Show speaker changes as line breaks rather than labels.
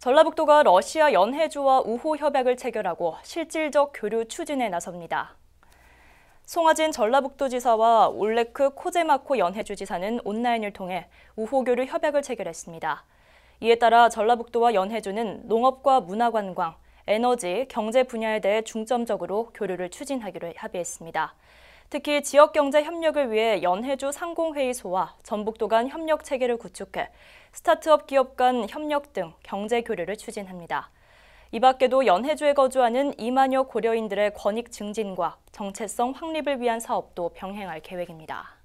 전라북도가 러시아 연해주와 우호 협약을 체결하고 실질적 교류 추진에 나섭니다. 송화진 전라북도지사와 올레크 코제마코 연해주지사는 온라인을 통해 우호 교류 협약을 체결했습니다. 이에 따라 전라북도와 연해주는 농업과 문화관광, 에너지, 경제 분야에 대해 중점적으로 교류를 추진하기로 합의했습니다. 특히 지역 경제 협력을 위해 연해주 상공회의소와 전북도 간 협력 체계를 구축해 스타트업 기업 간 협력 등 경제 교류를 추진합니다. 이 밖에도 연해주에 거주하는 2만여 고려인들의 권익 증진과 정체성 확립을 위한 사업도 병행할 계획입니다.